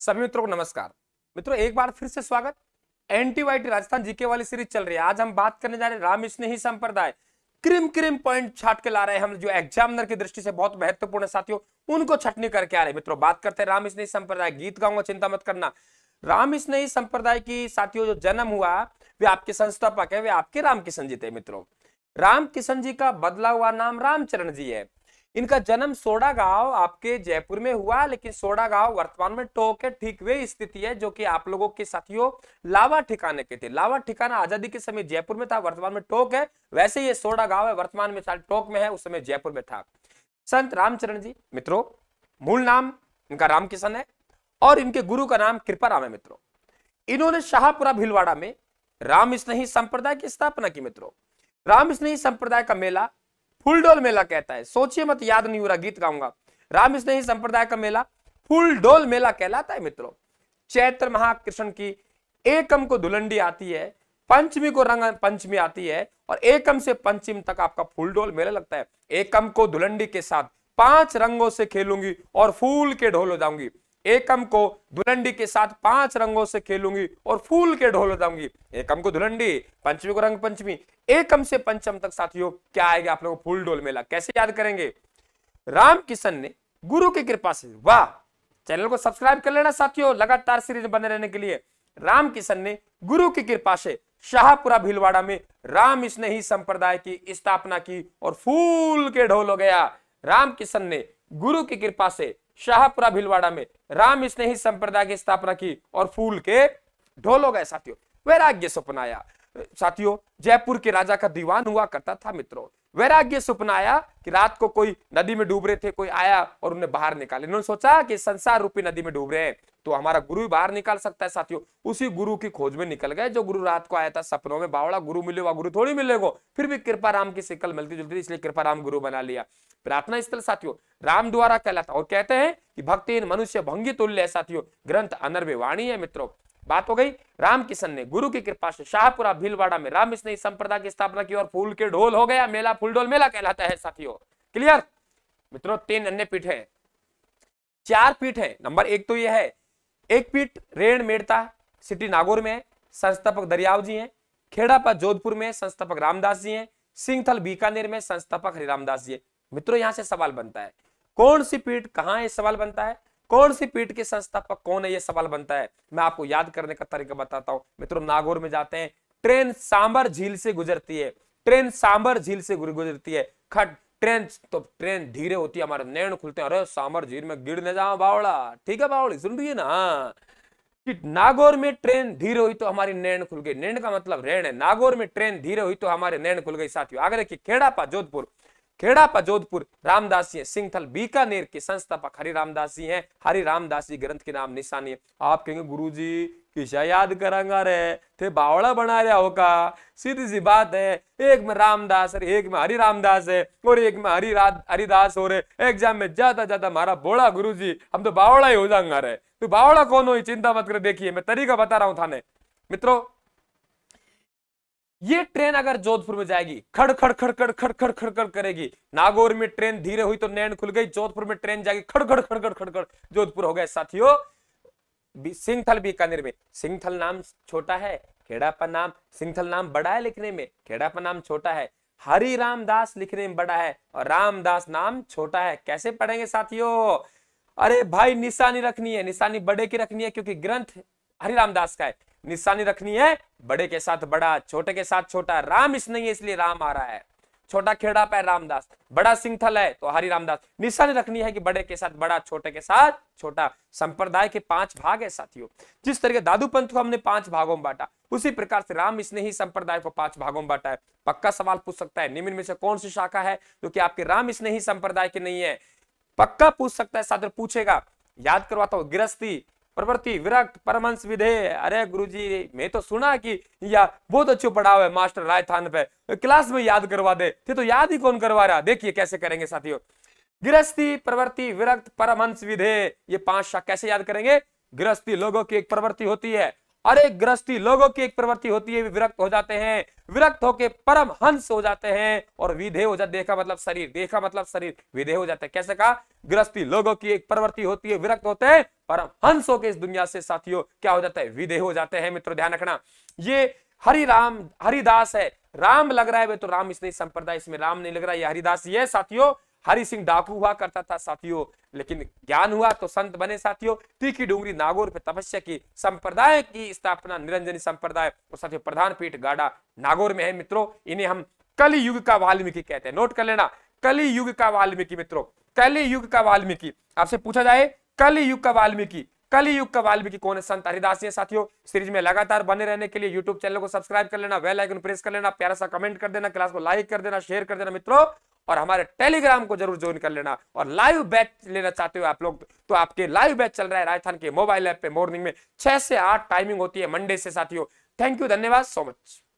सभी मित्रों को नमस्कार मित्रों एक बार फिर से स्वागत एनटीवाईटी राजस्थान जीके वाली सीरीज चल रही है आज हम बात करने जा रहे हैं राम स्नेही संप्रदाय क्रिम क्रिम पॉइंट छाट के ला रहे हैं हम जो एग्जामिनर की दृष्टि से बहुत महत्वपूर्ण साथियों उनको छटनी करके आ रहे मित्रों बात करते हैं राम स्नेही संप्रदाय गीत गाऊंगा चिंता मत करना राम स्नेही संप्रदाय की साथियों जो जन्म हुआ वे आपके संस्थापक है वे आपके रामकिशन जी थे मित्रों रामकिशन जी का बदला हुआ नाम रामचरण जी है इनका जन्म सोडा गांव आपके जयपुर में हुआ लेकिन सोडा गांव वर्तमान में टोक है ठीक वे स्थिति है जो कि आप लोगों के साथियों लावा ठिकाने के थे लावा ठिकाना आजादी के समय जयपुर में था वर्तमान में टोक है वैसे ये सोडा गांव है वर्तमान में टोक में है उस समय जयपुर में था संत रामचरण जी मित्रों मूल नाम इनका रामकिशन है और इनके गुरु का नाम राम है मित्रों इन्होंने शाहपुरा भिलवाड़ा में राम स्नेही संप्रदाय की स्थापना की मित्रों राम स्नेही संप्रदाय का मेला फुलडोल मेला कहता है सोचिए मत याद नहीं हो रहा गीत गाऊंगा राम स्नेही संप्रदाय का मेला फुलडोल मेला कहलाता है मित्रों चैत्र महाकृष्ण की एकम को धुलंडी आती है पंचमी को रंग पंचमी आती है और एकम से पंचम तक आपका फुलडोल मेला लगता है एकम को धुलंडी के साथ पांच रंगों से खेलूंगी और फूल के ढोल हो जाऊंगी एकम को धुलंडी के साथ पांच रंगों से खेलूंगी और फूल के ढोल बताऊंगी एकम को धुलंडी पंचमी को रंग पंचमी एकम से पंचम तक साथियों क्या आएगा आप लोगों फूल ढोल मेला कैसे याद करेंगे राम किशन ने गुरु की कृपा से वाह चैनल को सब्सक्राइब कर लेना साथियों लगातार सीरीज बने रहने के लिए राम किशन ने गुरु की कृपा से शाहपुरा भीलवाड़ा में राम इसने ही संप्रदाय की स्थापना की और फूल के ढोल हो गया राम किशन ने गुरु की कृपा से शाहपुरा भिलवाड़ा में राम स्नेही संप्रदाय की स्थापना की और फूल के ढोल हो गए साथियों वैराग्य सपनाया साथियों जयपुर के राजा का दीवान हुआ करता था मित्रों वैराग्य स्वप्न आया कि रात को कोई नदी में डूब रहे थे कोई आया और उन्हें बाहर निकाले इन्होंने सोचा कि संसार रूपी नदी में डूब रहे हैं तो हमारा गुरु भी बाहर निकाल सकता है साथियों उसी गुरु की खोज में निकल गए जो गुरु रात को आया था सपनों में बावड़ा गुरु मिले हुआ गुरु थोड़ी मिलेगा फिर भी कृपा राम की शिकल मिलती जुलती इसलिए कृपा राम गुरु बना लिया प्रार्थना स्थल साथियों राम द्वारा कहलाता और कहते हैं कि भक्तिहीन मनुष्य भंगी तुल्य साथियों ग्रंथ अनर्वे वाणी है मित्रों बात हो गई राम किशन ने गुरु की कृपा से शाहपुरा भीलवाड़ा में राम स्नेही संप्रदाय की स्थापना की और फूल के ढोल हो गया मेला फूल ढोल मेला कहलाता है साथियों क्लियर मित्रों तीन अन्य पीठ है चार पीठ है नंबर एक तो यह है एक पीठ रेण मेड़ता सिटी नागौर में संस्थापक दरियाव जी हैं खेड़ापा जोधपुर में संस्थापक रामदास जी हैं सिंहथल बीकानेर में संस्थापक हरिरामदास जी हैं मित्रों यहां से सवाल बनता है कौन सी पीठ कहा है सवाल बनता है कौन सी पीठ के संस्थापक कौन है ये सवाल बनता है मैं आपको याद करने का तरीका बताता हूं मित्रों नागौर में जाते हैं ट्रेन सांबर झील से गुजरती है ट्रेन सांबर झील से गुजरती है खट ट्रेन तो ट्रेन धीरे होती है हमारे नैन खुलते हैं अरे सांबर झील में गिर न जाओ बावड़ा ठीक है बावड़ी सुन रही है ना कि नागौर में ट्रेन धीरे हुई तो हमारी नैन खुल गई नैन का मतलब रेण है नागौर में ट्रेन धीरे हुई तो हमारे नैन खुल गई साथियों आगे देखिए खेड़ापा जोधपुर खेड़ापा जोधपुर रामदासी जी है सिंहथल बीकानेर के संस्थापक हरि रामदासी जी हैं हरि रामदासी ग्रंथ के नाम निशानी है आप कहेंगे गुरु जी किसा याद करांगा रे थे बावड़ा बना रहा होगा सीधी सी बात है एक में रामदास और एक में हरि रामदास है और एक में हरि हरिदास हो रहे एग्जाम में ज्यादा ज्यादा मारा बोला गुरु जी हम तो बावड़ा ही हो जाऊंगा रे तो बावड़ा कौन हो चिंता मत कर देखिए मैं तरीका बता रहा हूँ थाने मित्रों ये ट्रेन अगर जोधपुर में जाएगी खड़ खड़ खड़ खड़ खड़ खड़ खड़ खड़ करेगी नागौर में ट्रेन धीरे हुई तो नैन खुल गई जोधपुर में ट्रेन जाएगी खड़ खड़ खड़ खड़ खड़ खड़ जोधपुर हो गए साथियों सिंहथल बीकानेर में सिंगथल नाम छोटा है खेड़ापा नाम सिंगथल नाम बड़ा है लिखने में खेड़ापा नाम छोटा है हरी रामदास लिखने में बड़ा है और रामदास नाम छोटा है कैसे पढ़ेंगे साथियों अरे भाई निशानी रखनी है निशानी बड़े की रखनी है क्योंकि ग्रंथ हरी रामदास का है निशानी रखनी है बड़े के साथ बड़ा छोटे के साथ छोटा राम इस नहीं है इसलिए राम आ रहा है छोटा खेड़ा पर रामदास बड़ा सिंथल है तो हरि रामदास निशानी रखनी है कि बड़े के साथ बड़ा छोटे के साथ छोटा संप्रदाय के पांच भाग है साथियों जिस तरीके दादू पंथ को हमने पांच भागों में बांटा उसी प्रकार से राम इसने ही संप्रदाय को पांच भागों में बांटा है पक्का सवाल पूछ सकता है निम्न में से कौन सी शाखा है जो तो कि आपके राम इसने ही संप्रदाय की नहीं है पक्का पूछ सकता है छात्र पूछेगा याद करवाता हूं गृहस्थी प्रवृत्ति विरक्त परमंश विधे अरे गुरुजी मैं तो सुना कि या बहुत अच्छे पढ़ाओ है मास्टर राजस्थान पे क्लास में याद करवा दे थे तो याद ही कौन करवा रहा देखिए कैसे करेंगे साथियों गृहस्थी प्रवृत्ति विरक्त परमंश विधे ये पांच शाख कैसे याद करेंगे गृहस्थी लोगों की एक प्रवृत्ति होती है अरे ग्रस्ती लोगों की एक प्रवृत्ति होती है विरक्त हो जाते हैं विरक्त होके परम हंस हो जाते हैं और विधेय हो जाते देखा मतलब शरीर देखा मतलब शरीर विधेय हो जाते हैं कैसे कहा ग्रस्ती लोगों की एक प्रवृत्ति होती है विरक्त होते हैं परम हंस होके इस दुनिया से साथियों क्या हो जाता है विधेय हो जाते हैं मित्रों ध्यान रखना ये हरि राम हरिदास है राम लग रहा है वे तो राम इसलिए संप्रदाय इसमें राम नहीं लग रहा है हरिदास ये साथियों हरि सिंह डाकू हुआ करता था साथियों लेकिन ज्ञान हुआ तो संत बने साथियों तीखी डूंगरी नागौर पे तपस्या की संप्रदाय की स्थापना निरंजनी संप्रदाय और साथियों प्रधान पीठ गाड़ा नागौर में है मित्रों इन्हें हम कलि युग का वाल्मीकि कहते हैं नोट कर लेना कलि युग का वाल्मीकि मित्रों कलि युग का वाल्मीकि आपसे पूछा जाए कलि युग का वाल्मीकि कलि युग का वाल्मीकि कौन है संत हरिदास जी साथियों सीरीज में लगातार बने रहने के लिए यूट्यूब चैनल को सब्सक्राइब कर लेना वेल आइकन प्रेस कर लेना प्यारा सा कमेंट कर देना क्लास को लाइक कर देना शेयर कर देना मित्रों और हमारे टेलीग्राम को जरूर ज्वाइन कर लेना और लाइव बैच लेना चाहते हो आप लोग तो आपके लाइव बैच चल रहा है राजस्थान के मोबाइल ऐप पे मॉर्निंग में छह से आठ टाइमिंग होती है मंडे से साथियों थैंक यू धन्यवाद सो मच